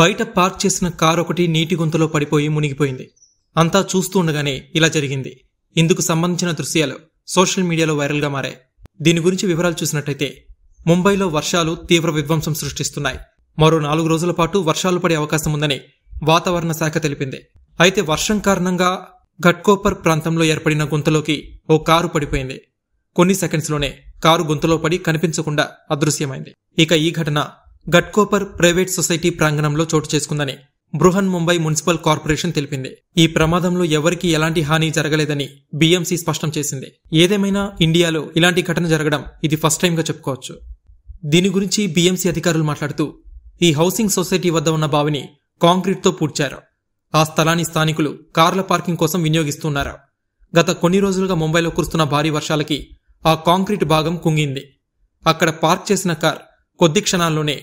బయట పార్క్ చేసిన కారు ఒకటి నీటి గుంతలో పడిపోయి మునిగిపోయింది అంతా చూస్తూ ఉండగానే ఇలా జరిగింది ఇందుకు సంబంధించిన దృశ్యాలు సోషల్ మీడియాలో వైరల్గా మారాయి దీని గురించి వివరాలు చూసినట్టయితే ముంబైలో వర్షాలు తీవ్ర విధ్వంసం సృష్టిస్తున్నాయి మరో నాలుగు రోజుల పాటు వర్షాలు పడే అవకాశం ఉందని వాతావరణ శాఖ తెలిపింది అయితే వర్షం కారణంగా ఘట్కోపర్ ప్రాంతంలో ఏర్పడిన గుంతలోకి ఓ కారు పడిపోయింది కొన్ని సెకండ్స్లోనే కారు గుంతలో పడి కనిపించకుండా అదృశ్యమైంది ఇక ఈ ఘటన గట్కోపర్ ప్రైవేట్ సొసైటీ ప్రాంగణంలో చోటు చేసుకుందని బృహన్ ముంబై మున్సిపల్ కార్పొరేషన్ తెలిపింది ఈ ప్రమాదంలో ఎవరికీ ఎలాంటి హాని జరగలేదని బీఎంసీ స్పష్టం చేసింది ఏదేమైనా ఇండియాలో ఇలాంటి ఘటన జరగడం ఇది ఫస్ట్ టైంగా చెప్పుకోవచ్చు దీని గురించి బీఎంసీ అధికారులు మాట్లాడుతూ ఈ హౌసింగ్ సొసైటీ వద్ద ఉన్న బావిని కాంక్రీట్తో పూడ్చారు ఆ స్థలాన్ని స్థానికులు కార్ల పార్కింగ్ కోసం వినియోగిస్తున్నారు గత కొన్ని రోజులుగా ముంబైలో కురుస్తున్న భారీ వర్షాలకి ఆ కాంక్రీట్ భాగం కుంగింది అక్కడ పార్క్ చేసిన కార్ కొద్ది క్షణాల్లోనే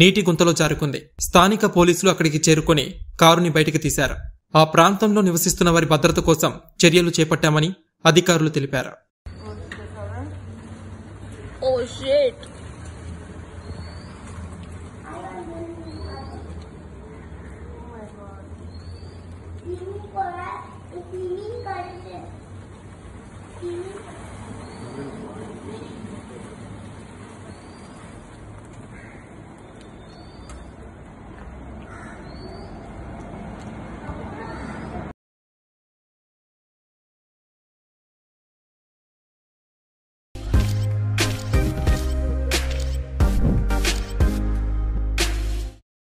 నీటి గుంతలో జారుకుంది స్థానిక పోలీసులు అక్కడికి చేరుకుని కారుని బయటికి తీశారు ఆ ప్రాంతంలో నివసిస్తున్న వారి భద్రత కోసం చర్యలు చేపట్టామని అధికారులు తెలిపారు Thank you.